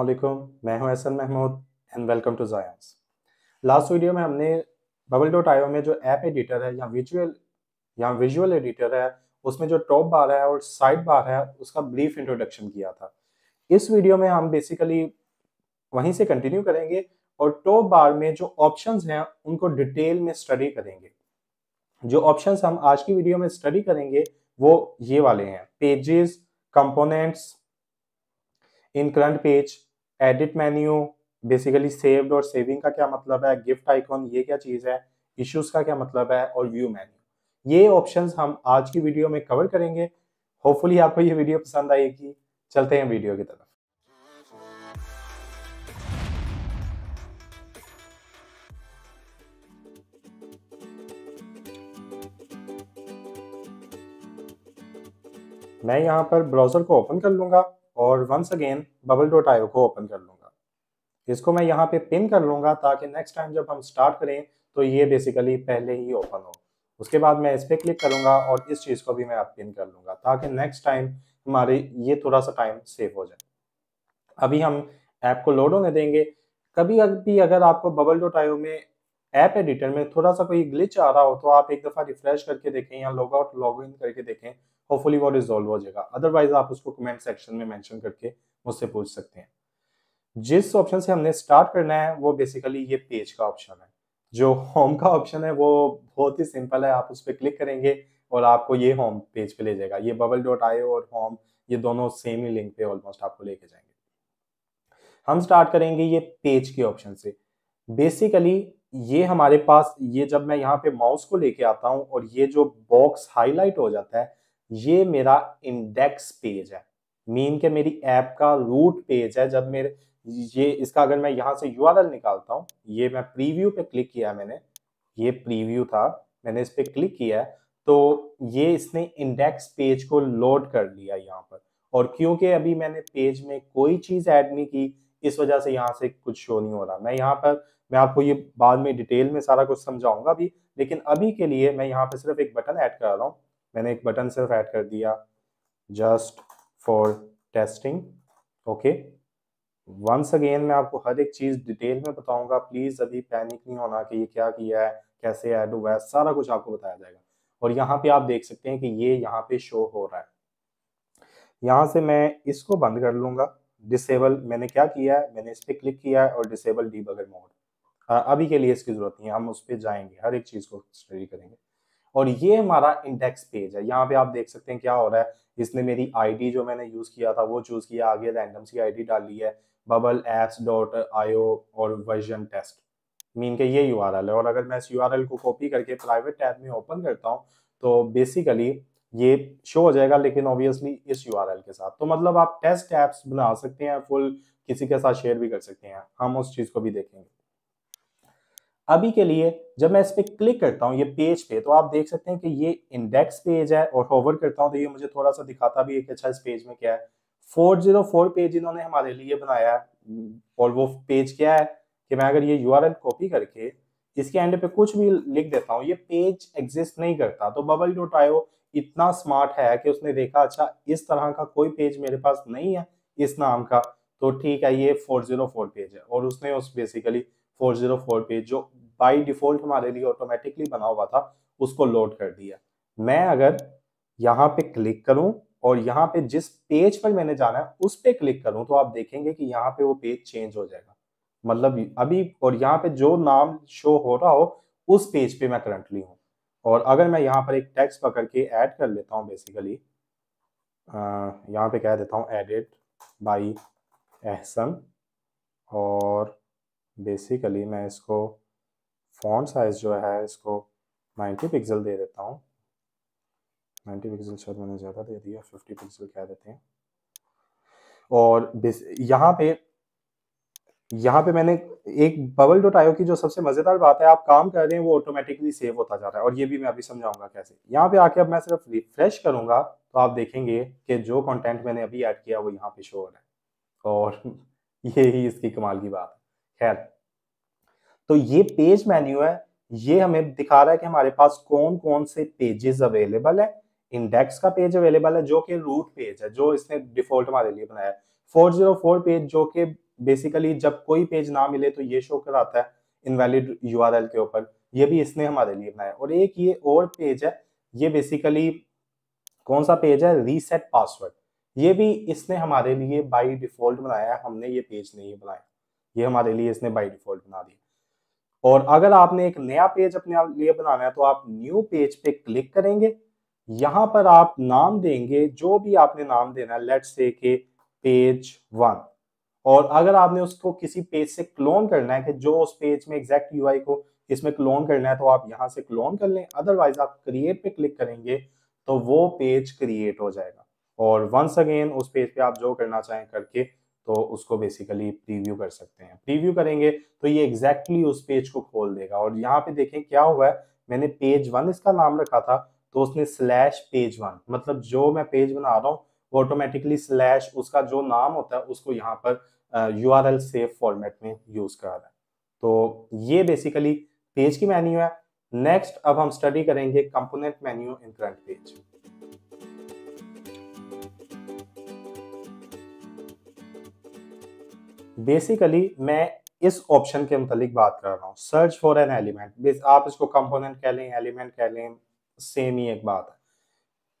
अलैक्म मैं हूं Ahsan Mahmood and welcome to giants last video में हमने बबल डॉट आयो में जो ऐप एडिटर है या विजुअल या विजुअल एडिटर है उसमें जो टॉप बार है और साइड बार है उसका ब्रीफ इंट्रोडक्शन किया था इस वीडियो में हम बेसिकली वहीं से कंटिन्यू करेंगे और टॉप बार में जो ऑप्शन हैं उनको डिटेल में स्टडी करेंगे जो ऑप्शन हम आज की वीडियो में स्टडी करेंगे वो ये वाले हैं pages components in current page edit menu basically saved और सेविंग का क्या मतलब है गिफ्ट आइकॉन ये क्या चीज़ है इश्यूज का क्या मतलब है और व्यू मेन्यू ये ऑप्शंस हम आज की वीडियो में कवर करेंगे होपफुली आपको ये वीडियो पसंद आएगी चलते हैं वीडियो की तरफ मैं यहाँ पर ब्राउज़र को ओपन कर लूंगा और वंस अगेन बबल डॉट आयो को ओपन कर लूँगा इसको मैं यहाँ पे पिन कर लूँगा ताकि नेक्स्ट टाइम जब हम स्टार्ट करें तो ये बेसिकली पहले ही ओपन हो उसके बाद मैं इस पर क्लिक करूँगा और इस चीज़ को भी मैं पिन कर लूँगा ताकि नेक्स्ट टाइम हमारे ये थोड़ा सा टाइम सेव हो जाए अभी हम ऐप को लोड होने देंगे कभी भी अगर आपको बबल डॉट आयो में ऐप एडिटर में थोड़ा सा कोई ग्लिच आ रहा हो तो आप एक दफ़ा रिफ्रेश करके देखें या लॉग आउट लॉग इन करके देखें होपफुली वो रिजोल्व हो जाएगा अदरवाइज आप उसको कमेंट सेक्शन में मैंशन करके मुझसे पूछ सकते हैं जिस ऑप्शन से हमने स्टार्ट करना है वो बेसिकली ये पेज का ऑप्शन है जो होम का ऑप्शन है वो बहुत ही सिंपल है आप उस पर क्लिक करेंगे और आपको ये होम पेज पे ले जाएगा ये बबल डॉट आई और होम ये दोनों सेम ही लिंक पे ऑलमोस्ट आपको लेके जाएंगे हम स्टार्ट करेंगे ये पेज के ऑप्शन से बेसिकली ये हमारे पास ये जब मैं यहाँ पे माउस को लेके आता हूँ और ये जो बॉक्स हाईलाइट हो जाता है ये मेरा इंडेक्स पेज है मीन के मेरी ऐप का रूट पेज है जब मेरे ये इसका अगर मैं यहाँ से यू निकालता हूँ ये मैं प्रीव्यू पे क्लिक किया मैंने ये प्रीव्यू था मैंने इस पर क्लिक किया है तो ये इसने इंडेक्स पेज को लोड कर लिया यहाँ पर और क्योंकि अभी मैंने पेज में कोई चीज़ ऐड नहीं की इस वजह से यहाँ से कुछ शो नहीं हो रहा मैं यहाँ पर मैं आपको ये बाद में डिटेल में सारा कुछ समझाऊंगा अभी लेकिन अभी के लिए मैं यहाँ पर सिर्फ एक बटन ऐड कर रहा हूँ मैंने एक बटन सिर्फ ऐड कर दिया just for testing okay once again मैं आपको हर एक चीज़ डिटेल में बताऊंगा प्लीज़ अभी पैनिक नहीं होना कि ये क्या किया है कैसे ऐड हुआ है सारा कुछ आपको बताया जाएगा और यहाँ पे आप देख सकते हैं कि ये यहाँ पे शो हो रहा है यहाँ से मैं इसको बंद कर लूँगा डिसेबल मैंने क्या किया है मैंने इस पर क्लिक किया है और डिसेबल डीबगर मोड अभी के लिए इसकी ज़रूरत नहीं है हम उस पर जाएंगे हर एक चीज़ को स्टडी करेंगे और ये हमारा इंडेक्स पेज है यहाँ पे आप देख सकते हैं क्या हो रहा है इसने मेरी आईडी जो मैंने यूज किया था वो चूज किया आगे रैंडम सी आईडी डाली है बबल एप्स डॉट आईओ और वर्जन टेस्ट मीन के ये यू है और अगर मैं इस यू को कॉपी करके प्राइवेट टैब में ओपन करता हूँ तो बेसिकली ये शो हो जाएगा लेकिन ऑब्वियसली इस यू के साथ तो मतलब आप टेस्ट ऐप्स बना सकते हैं फुल किसी के साथ शेयर भी कर सकते हैं हम उस चीज़ को भी देखेंगे अभी के लिए जब मैं इस पर क्लिक करता हूँ ये पेज पे तो आप देख सकते हैं कि ये इंडेक्स पेज है और होवर करता हूँ तो ये मुझे थोड़ा सा दिखाता भी है कि अच्छा इस पेज में क्या है 404 पेज इन्होंने हमारे लिए बनाया है और वो पेज क्या है कि मैं अगर ये यू कॉपी करके इसके एंड पे कुछ भी लिख देता हूँ ये पेज एग्जिस्ट नहीं करता तो बबल डॉट आयो इतना स्मार्ट है कि उसने देखा अच्छा इस तरह का कोई पेज मेरे पास नहीं है इस नाम का तो ठीक है ये 404 पेज है और उसने उस बेसिकली 404 पेज जो बाय डिफॉल्ट हमारे लिए ऑटोमेटिकली बना हुआ था उसको लोड कर दिया मैं अगर यहाँ पे क्लिक करूँ और यहाँ पे जिस पेज पर मैंने जाना है उस पर क्लिक करूँ तो आप देखेंगे कि यहाँ पे वो पेज चेंज हो जाएगा मतलब अभी और यहाँ पे जो नाम शो हो रहा हो उस पेज पे मैं करंटली हूँ और अगर मैं यहाँ पर एक टेक्स्ट पकड़ के ऐड कर लेता हूँ बेसिकली यहाँ पे कह देता हूँ एडिट बाई एहसन और बेसिकली मैं इसको फ़ॉन्ट साइज़ जो है इसको 90 पिक्सल दे देता हूँ 90 पिक्सल शायद मैंने ज़्यादा दे दिया 50 पिक्सल कह देते हैं और यहाँ पे यहाँ पे मैंने एक बबल डॉट आयो की जो सबसे मज़ेदार बात है आप काम कर रहे हैं वो ऑटोमेटिकली सेव होता जा रहा है और ये भी मैं अभी समझाऊंगा कैसे यहाँ पे आके अब मैं सिर्फ रिफ्रेश करूंगा तो आप देखेंगे कि जो कंटेंट मैंने अभी ऐड किया वो यहाँ पे शो हो रहा है और ये ही इसकी कमाल की बात है खैर तो ये पेज मेन्यू है ये हमें दिखा रहा है कि हमारे पास कौन कौन से पेजेस अवेलेबल है इंडेक्स का पेज अवेलेबल है जो कि रूट पेज है जो इसने डिफॉल्ट हमारे लिए बनाया है 404 पेज जो कि बेसिकली जब कोई पेज ना मिले तो ये शो कराता है इनवैलिड यूआरएल के ऊपर ये भी इसने हमारे लिए बनाया और एक ये और पेज है ये बेसिकली कौन सा पेज है रीसेट पासवर्ड ये भी इसने हमारे लिए बाई डिफॉल्ट बनाया है हमने ये पेज नहीं बनाया ये हमारे लिए इसने बाई डिफॉल्ट बना दिया और अगर आपने एक नया पेज अपने लिए बनाना है तो आप न्यू पेज पे क्लिक करेंगे यहां पर आप नाम देंगे जो भी आपने नाम देना है लेट्स से के पेज वन और अगर आपने उसको किसी पेज से क्लोन करना है कि जो उस पेज में एग्जैक्ट यूआई को इसमें क्लोन करना है तो आप यहाँ से क्लोन कर लें अदरवाइज आप क्रिएट पे क्लिक करेंगे तो वो पेज क्रिएट हो जाएगा और वंस अगेन उस पेज पे आप जो करना चाहें करके तो उसको बेसिकली प्रीव्यू कर सकते हैं प्रीव्यू करेंगे तो ये एग्जैक्टली exactly उस पेज को खोल देगा और यहाँ पे देखें क्या हुआ है मैंने पेज वन इसका नाम रखा था तो उसने स्लैश पेज वन मतलब जो मैं पेज बना रहा हूँ वो ऑटोमेटिकली स्लैश उसका जो नाम होता है उसको यहाँ पर U R L safe format में यूज़ करा रहा है तो ये बेसिकली पेज की मेन्यू है नेक्स्ट अब हम स्टडी करेंगे component menu in current page basically मैं इस ऑप्शन के मतलब बात कर रहा हूँ सर्च फॉर एन एलिमेंट आप इसको कंपोनेंट कह लें एलिमेंट कह लें सेम ही एक बात है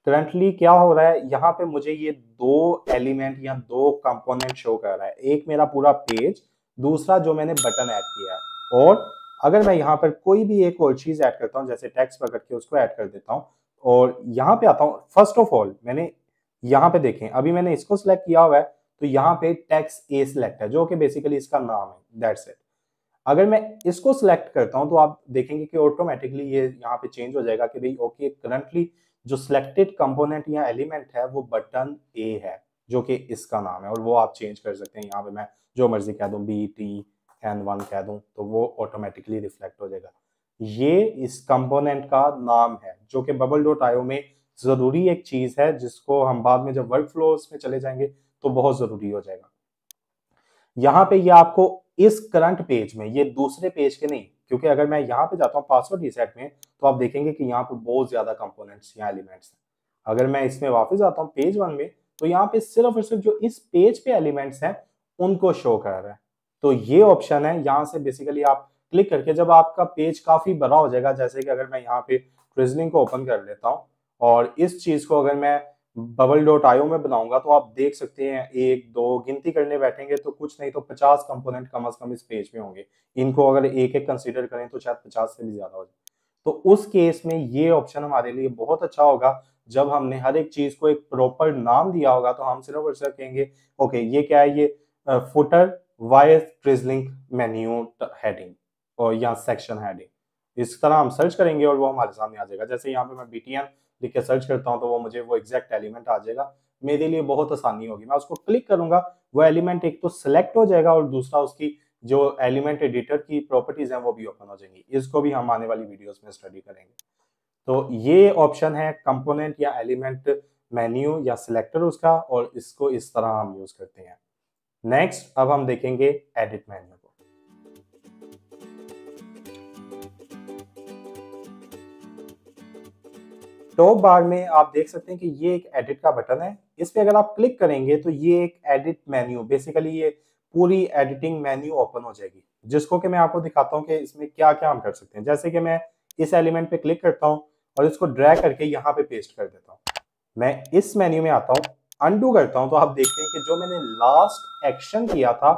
करंटली क्या हो रहा है यहाँ पे मुझे ये दो एलिमेंट या दो कंपोनेंट शो कर रहा है एक मेरा पूरा पेज दूसरा जो मैंने बटन ऐड किया है और अगर मैं यहाँ पर कोई भी एक और चीज़ ऐड करता हूँ जैसे टेक्स्ट पकड़ के उसको ऐड कर देता हूँ और यहाँ पे आता हूँ फर्स्ट ऑफ ऑल मैंने यहाँ पे देखें अभी मैंने इसको सिलेक्ट किया हुआ है तो यहाँ पे टैक्स ए सिलेक्ट है जो कि बेसिकली इसका नाम है दैट्स इट अगर मैं इसको सिलेक्ट करता हूँ तो आप देखेंगे कि ऑटोमेटिकली ये यहाँ पे चेंज हो जाएगा कि भाई ओके करंटली जो सिलेक्टेड कंपोनेंट या एलिमेंट है वो बटन ए है जो कि इसका नाम है और वो आप चेंज कर सकते हैं यहाँ पे मैं जो मर्जी कह दूँ बी टी एन वन कह दूँ तो वो ऑटोमेटिकली रिफ्लेक्ट हो जाएगा ये इस कंपोनेंट का नाम है जो कि बबल डॉट आयो में ज़रूरी एक चीज़ है जिसको हम बाद में जब वर्क फ्लोस में चले जाएंगे तो बहुत जरूरी हो जाएगा यहाँ पे ये यह आपको इस करंट पेज में ये दूसरे पेज के नहीं क्योंकि अगर मैं यहां पे जाता हूँ पासवर्ड रिसेट में तो आप देखेंगे कि यहाँ पर बहुत ज्यादा कंपोनेंट्स या एलिमेंट्स हैं अगर मैं इसमें वापस जाता हूँ पेज वन में तो यहाँ पे सिर्फ और सिर्फ जो इस पेज पे एलिमेंट्स हैं उनको शो कर रहा है तो ये ऑप्शन है यहाँ से बेसिकली आप क्लिक करके जब आपका पेज काफी बड़ा हो जाएगा जैसे कि अगर मैं यहाँ पे ट्रिजलिंग को ओपन कर लेता हूँ और इस चीज को अगर मैं बबल डॉट आयो में बनाऊंगा तो आप देख सकते हैं एक दो गिनती करने बैठेंगे तो कुछ नहीं तो पचास कंपोनेंट कम अज कम इस पेज में होंगे इनको अगर एक एक कंसिडर करें तो शायद पचास से भी ज्यादा हो जाए तो उस केस में ये ऑप्शन हमारे लिए बहुत अच्छा होगा जब हमने हर एक चीज को एक प्रॉपर नाम दिया होगा तो हम सिर्फ और सिर्फ कहेंगे ओके ये क्या है ये फुटर वायर ट्रिजलिंग मेन्यू हेडिंग और या सेक्शन हेडिंग इस तरह हम सर्च करेंगे और वो हमारे सामने आ जाएगा जैसे यहाँ पे मैं बीटीएन लिख के सर्च करता हूँ तो वो मुझे वो एग्जैक्ट एलिमेंट आ जाएगा मेरे लिए बहुत आसानी होगी मैं उसको क्लिक करूंगा वो एलिमेंट एक तो सिलेक्ट हो जाएगा और दूसरा उसकी जो एलिमेंट एडिटर की प्रॉपर्टीज हैं वो भी ओपन हो जाएंगी इसको भी हम आने वाली वीडियोस में स्टडी करेंगे तो ये ऑप्शन है कंपोनेंट या एलिमेंट मेन्यू या सिलेक्टर उसका और इसको इस तरह हम यूज करते हैं नेक्स्ट अब हम देखेंगे एडिट मेन्यू टॉप बार में आप देख सकते हैं कि ये एक एडिट का बटन है इस पर अगर आप क्लिक करेंगे तो ये एक एडिट मेन्यू बेसिकली ये पूरी एडिटिंग मेन्यू ओपन हो जाएगी जिसको कि मैं आपको दिखाता हूँ कि इसमें क्या क्या हम कर सकते हैं जैसे कि मैं इस एलिमेंट पे क्लिक करता हूँ और इसको ड्रैग करके यहाँ पे पेस्ट कर देता हूँ मैं इस मेन्यू में आता हूँ अनडू करता हूँ तो आप देखते हैं कि जो मैंने लास्ट एक्शन किया था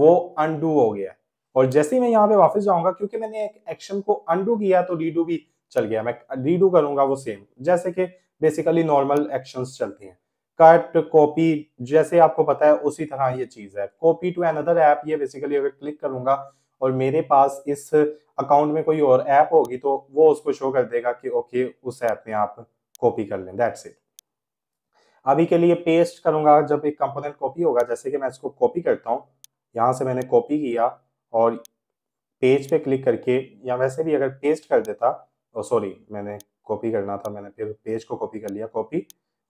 वो अनडू हो गया और जैसे ही मैं यहाँ पे वापस जाऊंगा क्योंकि मैंने एक एक्शन को अनडू किया तो रीडू भी चल गया मैं रीडू करूंगा वो सेम जैसे कि बेसिकली नॉर्मल एक्शंस चलती हैं कट कॉपी जैसे आपको पता है उसी तरह ये चीज़ है कॉपी टू अनदर ऐप ये बेसिकली अगर क्लिक करूंगा और मेरे पास इस अकाउंट में कोई और ऐप होगी तो वो उसको शो कर देगा कि ओके उस ऐप में आप कॉपी कर लें दैट्स इट अभी के लिए पेस्ट करूंगा जब एक कंपोनेंट कॉपी होगा जैसे कि मैं इसको कॉपी करता हूँ यहाँ से मैंने कॉपी किया और पेज पे क्लिक करके या वैसे भी अगर पेस्ट कर देता सॉरी oh, मैंने कॉपी करना था मैंने फिर पेज को कॉपी कर लिया कॉपी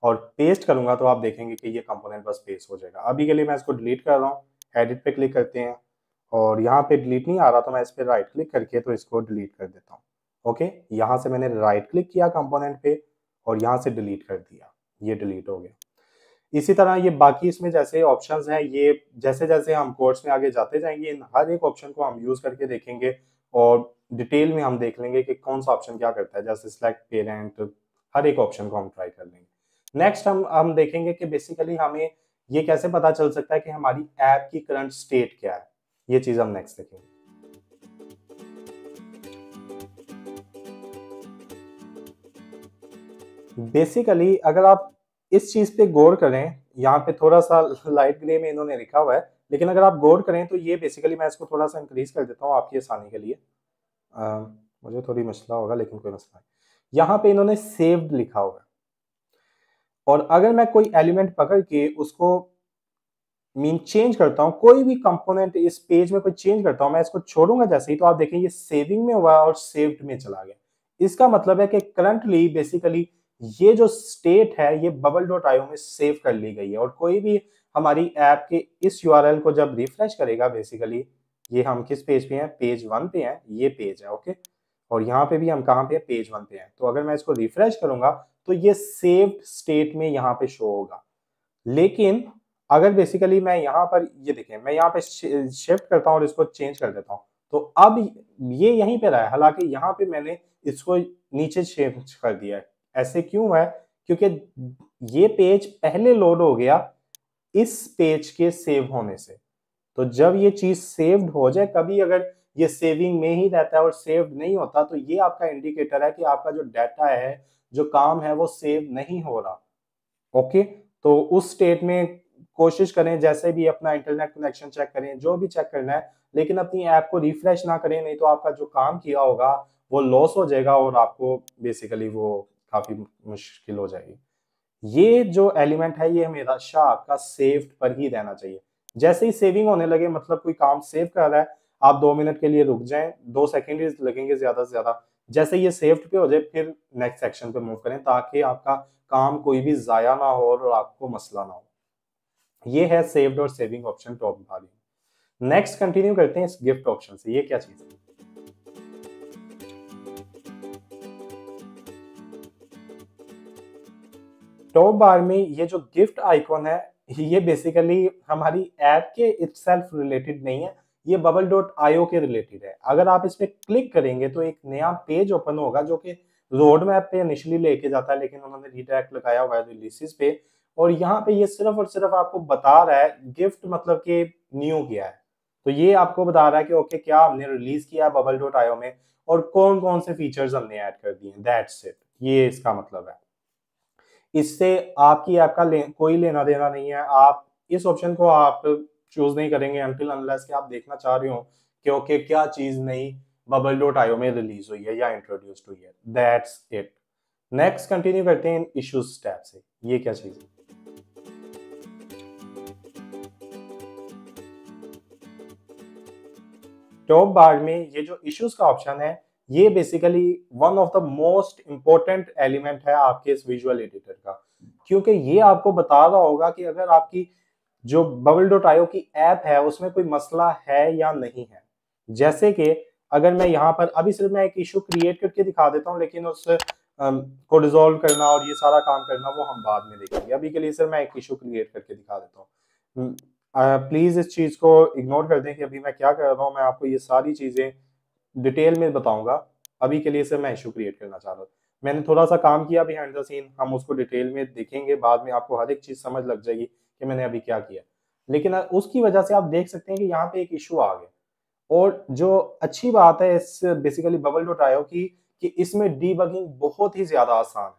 और पेस्ट करूंगा तो आप देखेंगे कि ये कंपोनेंट बस पेस्ट हो जाएगा अभी के लिए मैं इसको डिलीट कर रहा हूँ एडिट पे क्लिक करते हैं और यहाँ पे डिलीट नहीं आ रहा तो मैं इस पर राइट क्लिक करके तो इसको डिलीट कर देता हूँ ओके यहाँ से मैंने राइट क्लिक किया कंपोनेंट पे और यहाँ से डिलीट कर दिया ये डिलीट हो गया इसी तरह ये बाकी इसमें जैसे ऑप्शन हैं ये जैसे जैसे हम कोर्स में आगे जाते जाएंगे इन हर एक ऑप्शन को हम यूज़ करके देखेंगे और डिटेल में हम देख लेंगे कि कौन सा ऑप्शन क्या करता है जैसे सिलेक्ट पेरेंट हर एक ऑप्शन को हम ट्राई कर लेंगे नेक्स्ट हम हम देखेंगे कि बेसिकली हमें ये कैसे पता चल सकता है कि हमारी ऐप की करंट स्टेट क्या है ये चीज़ हम नेक्स्ट देखेंगे बेसिकली अगर आप इस चीज़ पे गौर करें यहाँ पे थोड़ा सा लाइट ग्रे में इन्होंने लिखा हुआ है लेकिन अगर आप गौर करें तो ये बेसिकली मैं इसको थोड़ा सा इंक्रीज कर देता हूँ आपकी आसानी के लिए आ, मुझे थोड़ी मसला होगा लेकिन कोई मसला नहीं यहाँ पे इन्होंने सेव्ड लिखा होगा और अगर मैं कोई एलिमेंट पकड़ के उसको मीन चेंज करता हूँ कोई भी कंपोनेंट इस पेज में कोई चेंज करता हूँ मैं इसको छोड़ूंगा जैसे ही तो आप देखें ये सेविंग में हुआ और सेव्ड में चला गया इसका मतलब है कि करंटली बेसिकली ये जो स्टेट है ये बबल डॉट आयो में सेव कर ली गई है और कोई भी हमारी ऐप के इस यूआरएल को जब रिफ्रेश करेगा बेसिकली ये हम किस पेज पे हैं पेज वन पे हैं ये पेज है ओके और यहाँ पे भी हम कहाँ पे हैं पेज वन पे हैं तो अगर मैं इसको रिफ्रेश करूंगा तो ये सेव्ड स्टेट में यहाँ पे शो होगा लेकिन अगर बेसिकली मैं यहाँ पर ये देखें मैं यहाँ पे शिफ्ट करता हूँ और इसको चेंज कर देता हूँ तो अब ये यहीं पे रहा है हालांकि यहाँ पे मैंने इसको नीचे चेंज कर दिया है ऐसे क्यों है क्योंकि ये पेज पहले लोड हो गया इस पेज के सेव होने से तो जब ये चीज सेव्ड हो जाए कभी अगर ये सेविंग में ही रहता है और सेव्ड नहीं होता तो ये आपका इंडिकेटर है कि आपका जो डाटा है जो काम है वो सेव नहीं हो रहा ओके तो उस स्टेट में कोशिश करें जैसे भी अपना इंटरनेट कनेक्शन चेक करें जो भी चेक करना है लेकिन अपनी ऐप को रिफ्रेश ना करें नहीं तो आपका जो काम किया होगा वो लॉस हो जाएगा और आपको बेसिकली वो काफ़ी मुश्किल हो जाएगी ये जो एलिमेंट है ये हमेशा आपका सेव्ड पर ही रहना चाहिए जैसे ही सेविंग होने लगे मतलब कोई काम सेव कर रहा है आप दो मिनट के लिए रुक जाएं दो सेकेंड लगेंगे ज्यादा से ज्यादा जैसे ये सेव्ड पे हो जाए फिर नेक्स्ट सेक्शन पे मूव करें ताकि आपका काम कोई भी जाया ना हो और आपको मसला ना हो ये है सेव्ड और saving option top bar next continue करते हैं इस गिफ्ट ऑप्शन से ये क्या चीज है टॉप बार में ये जो गिफ्ट आइकॉन है ये बेसिकली हमारी ऐप के इट्स रिलेटेड नहीं है ये बबल डॉट आईओ के रिलेटेड है अगर आप इस पर क्लिक करेंगे तो एक नया पेज ओपन होगा जो कि रोड मैप पे इनिशियली लेके जाता है लेकिन उन्होंने रिडायरेक्ट लगाया हुआ है रिलीसिस तो पे और यहाँ पे ये सिर्फ और सिर्फ आपको बता रहा है गिफ्ट मतलब कि न्यू किया है तो ये आपको बता रहा है कि ओके क्या हमने रिलीज किया है बबल डॉट आईओ में और कौन कौन से फीचर्स हमने ऐड कर दिए दैट्स इट ये इसका मतलब है इससे आपकी आपका ले, कोई लेना देना नहीं है आप इस ऑप्शन को आप चूज नहीं करेंगे अनलेस कि आप देखना चाह रहे हो क्योंकि क्या चीज नई बबल डॉट आईओ में रिलीज हुई है या इंट्रोड्यूस्ड हुई है दैट्स इट नेक्स्ट कंटिन्यू करते हैं इन इश्यूज टैब से ये क्या चीज है टॉप बार में ये जो इश्यूज का ऑप्शन है ये basically one of the most important element है आपके इस विजुअल एडिटर का क्योंकि ये आपको बता रहा होगा कि अगर आपकी जो बबल डॉट आयो की ऐप है उसमें कोई मसला है या नहीं है जैसे कि अगर मैं यहाँ पर अभी सिर्फ मैं एक इशू क्रिएट करके दिखा देता हूँ लेकिन उस को डिजोल्व करना और ये सारा काम करना वो हम बाद में देखेंगे अभी के लिए सर मैं एक इशू क्रिएट करके दिखा देता हूँ प्लीज़ इस चीज़ को इग्नोर कर दें कि अभी मैं क्या कर रहा हूँ मैं आपको ये सारी चीज़ें डिटेल में बताऊंगा अभी के लिए सिर्फ मैं इशू क्रिएट करना चाह रहा हूँ मैंने थोड़ा सा काम किया बिहाइंड द सीन हम उसको डिटेल में देखेंगे बाद में आपको हर एक चीज़ समझ लग जाएगी कि मैंने अभी क्या किया लेकिन उसकी वजह से आप देख सकते हैं कि यहाँ पे एक इशू आ गया और जो अच्छी बात है इस बेसिकली बबल डॉट आयो की कि इसमें डीबगिंग बहुत ही ज़्यादा आसान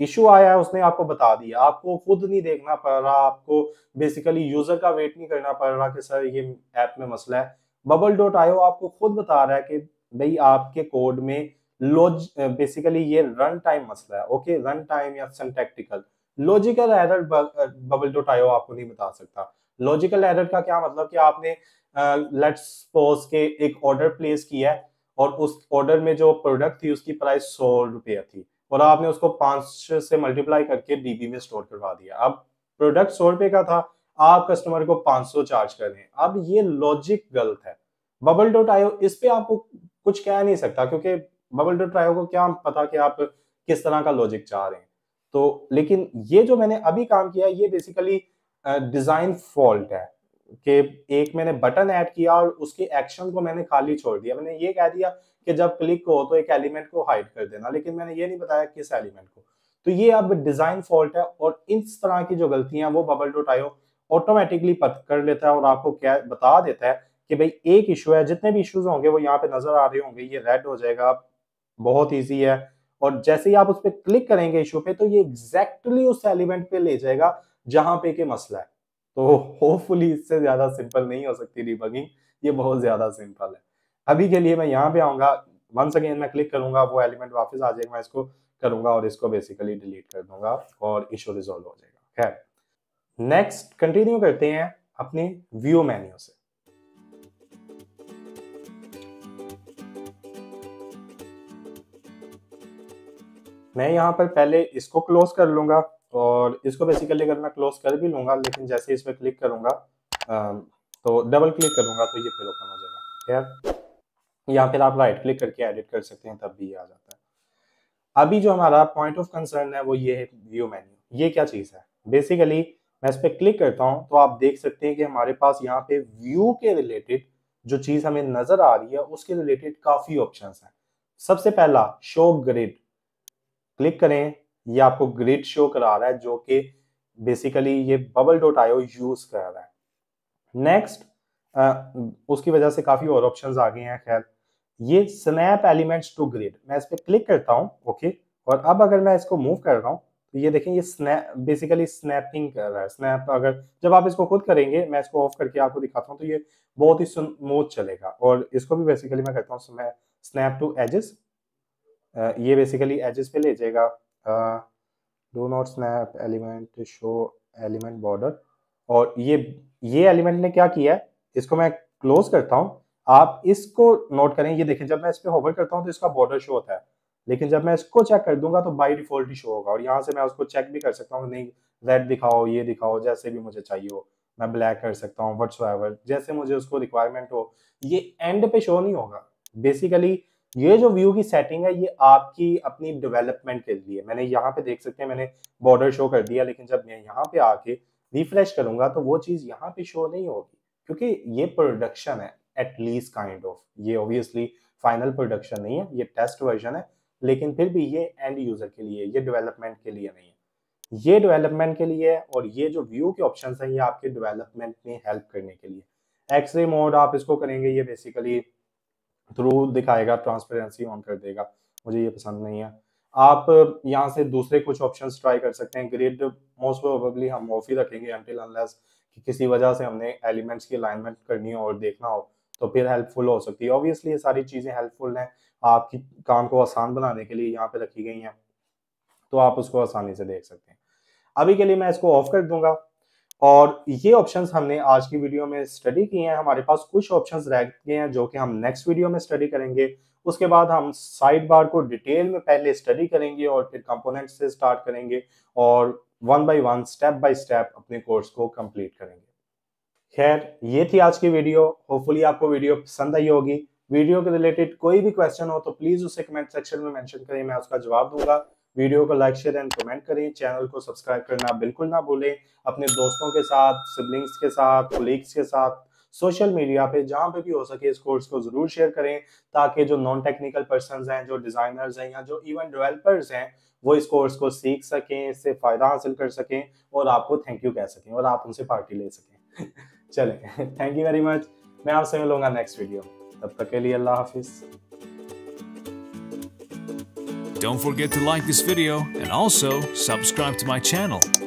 है इशू आया है उसने आपको बता दिया आपको खुद नहीं देखना पड़ रहा आपको बेसिकली यूज़र का वेट नहीं करना पड़ रहा कि सर ये ऐप में मसला है बबल डॉट आयो आपको खुद बता रहा है कि भाई आपके कोड में लॉज बेसिकली ये रन टाइम मसला है ओके रन टाइम या syntactical logical error bubble dot IO आपको नहीं बता सकता लॉजिकल एरर का क्या मतलब कि आपने लेट्स uh, सपोज के एक ऑर्डर प्लेस किया है और उस ऑर्डर में जो प्रोडक्ट थी उसकी प्राइस सौ रुपया थी और आपने उसको पाँच से मल्टीप्लाई करके डीबी में स्टोर करवा दिया अब प्रोडक्ट सौ रुपये का था आप कस्टमर को 500 चार्ज कर हैं अब ये लॉजिक गलत है बबल डॉट आयो इस पे आपको कुछ कह नहीं सकता क्योंकि बबल डॉट आयो को क्या पता कि आप किस तरह का लॉजिक चाह रहे हैं तो लेकिन ये जो मैंने अभी काम किया ये बेसिकली डिजाइन फॉल्ट है कि एक मैंने बटन ऐड किया और उसके एक्शन को मैंने खाली छोड़ दिया मैंने ये कह दिया कि जब क्लिक हो तो एक एलिमेंट को हाइड कर देना लेकिन मैंने ये नहीं बताया किस एलिमेंट को तो ये अब डिजाइन फॉल्ट है और इस तरह की जो गलतियां वो बबल डॉट आयो ऑटोमेटिकली कर लेता है और आपको क्या बता देता है कि भाई एक इशू है जितने भी इशूज होंगे वो यहाँ पे नजर आ रहे होंगे ये रेड हो जाएगा बहुत ईजी है और जैसे ही आप उस पर क्लिक करेंगे इशू पे तो ये एग्जैक्टली exactly उस एलिमेंट पे ले जाएगा जहां पे के मसला है तो होपफुली इससे ज्यादा सिंपल नहीं हो सकती डिबगिंग ये बहुत ज्यादा सिंपल है अभी के लिए मैं यहाँ पे आऊंगा वंस अगेन मैं क्लिक करूंगा वो एलिमेंट वापस आ जाएगा मैं इसको करूंगा और इसको बेसिकली डिलीट कर दूंगा और इशू रिजोल्व हो जाएगा खैर नेक्स्ट कंटिन्यू करते हैं अपने व्यू मेन्यू से मैं यहां पर पहले इसको क्लोज कर लूंगा और इसको बेसिकली अगर मैं क्लोज कर भी लूंगा लेकिन जैसे इस पर क्लिक करूंगा तो डबल क्लिक करूंगा तो ये फिर ओपन हो जाएगा क्लियर या फिर आप राइट क्लिक करके एडिट कर सकते हैं तब भी ये आ जाता है अभी जो हमारा पॉइंट ऑफ कंसर्न है वो ये है व्यू मेन्यू ये क्या चीज़ है बेसिकली मैं इस पर क्लिक करता हूँ तो आप देख सकते हैं कि हमारे पास यहाँ पे व्यू के रिलेटेड जो चीज़ हमें नज़र आ रही है उसके रिलेटेड काफ़ी ऑप्शन है सबसे पहला शो ग्रिड क्लिक करें ये आपको ग्रिड शो करा रहा है जो कि बेसिकली ये बबल डॉट आयो यूज़ कर रहा है नेक्स्ट उसकी वजह से काफ़ी और ऑप्शन आ गए हैं खैर ये स्नैप एलिमेंट्स टू ग्रिड मैं इस पर क्लिक करता हूँ ओके और अब अगर मैं इसको मूव कर रहा हूँ तो ये देखें ये स्नैप बेसिकली स्नैपिंग कर रहा है स्नैप अगर जब आप इसको खुद करेंगे मैं इसको ऑफ करके आपको दिखाता हूँ तो ये बहुत ही स्मूथ चलेगा और इसको भी बेसिकली मैं कहता हूँ स्नैप टू एजेस ये बेसिकली एजेस पे ले जाएगा do not snap element show element border और ये ये एलिमेंट ने क्या किया है इसको मैं क्लोज करता हूँ आप इसको नोट करें ये देखें जब मैं इस पर होवर करता हूँ तो इसका बॉर्डर शो होता है लेकिन जब मैं इसको चेक कर दूंगा तो बाई डिफॉल्ट ही शो होगा और यहाँ से मैं उसको चेक भी कर सकता हूँ नहीं रेड दिखाओ ये दिखाओ जैसे भी मुझे चाहिए हो मैं ब्लैक कर सकता हूँ वट्स जैसे मुझे उसको रिक्वायरमेंट हो ये एंड पे शो नहीं होगा बेसिकली ये जो व्यू की सेटिंग है ये आपकी अपनी डेवलपमेंट के लिए मैंने यहाँ पे देख सकते हैं मैंने बॉर्डर शो कर दिया लेकिन जब मैं यहाँ पे आके रिफ्रेश करूंगा तो वो चीज़ यहाँ पे शो नहीं होगी क्योंकि ये प्रोडक्शन है एटलीस्ट काइंड ऑफ ये ऑब्वियसली फाइनल प्रोडक्शन नहीं है ये टेस्ट वर्जन है लेकिन फिर भी ये एंड यूजर के लिए ये डेवलपमेंट के लिए नहीं है ये डेवलपमेंट के लिए है और ये जो व्यू के ऑप्शन है ये आपके डेवलपमेंट में हेल्प करने के लिए एक्सरे मोड आप इसको करेंगे ये बेसिकली थ्रू दिखाएगा ट्रांसपेरेंसी ऑन कर देगा मुझे ये पसंद नहीं है आप यहाँ से दूसरे कुछ ऑप्शंस ट्राई कर सकते हैं ग्रिड मोस्ट प्रोबेबली हम ऑफ ही रखेंगे कि किसी वजह से हमने एलिमेंट्स की अलाइनमेंट करनी हो और देखना हो तो फिर हेल्पफुल हो सकती है ऑब्वियसली ये सारी चीज़ें हेल्पफुल हैं आपकी काम को आसान बनाने के लिए यहाँ पे रखी गई हैं तो आप उसको आसानी से देख सकते हैं अभी के लिए मैं इसको ऑफ कर दूंगा और ये ऑप्शंस हमने आज की वीडियो में स्टडी किए हैं हमारे पास कुछ ऑप्शंस रह गए हैं जो कि हम नेक्स्ट वीडियो में स्टडी करेंगे उसके बाद हम साइड बार को डिटेल में पहले स्टडी करेंगे और फिर कंपोनेंट से स्टार्ट करेंगे और one by one step by step अपने कोर्स को कंप्लीट करेंगे खैर ये थी आज की वीडियो होपफुली आपको वीडियो पसंद आई होगी वीडियो के रिलेटेड कोई भी क्वेश्चन हो तो प्लीज उसे कमेंट सेक्शन में मेंशन करें मैं उसका जवाब दूंगा वीडियो को लाइक शेयर एंड कमेंट करें चैनल को सब्सक्राइब करना बिल्कुल ना भूलें अपने दोस्तों के साथ सिबलिंग्स के साथ कोलीग्स के साथ सोशल मीडिया पे जहाँ पे भी हो सके इस कोर्स को जरूर शेयर करें ताकि जो नॉन टेक्निकल पर्सन हैं जो डिज़ाइनर्स हैं या जो इवन डेवलपर्स हैं वो इस कोर्स को सीख सकें इससे फ़ायदा हासिल कर सकें और आपको थैंक यू कह सकें और आप उनसे पार्टी ले सकें चलें थैंक यू वेरी मच मैं आपसे मिलूंगा नेक्स्ट वीडियो में तब तक के लिए अल्लाह हाफिज़ Don't forget to like this video and also subscribe to my channel.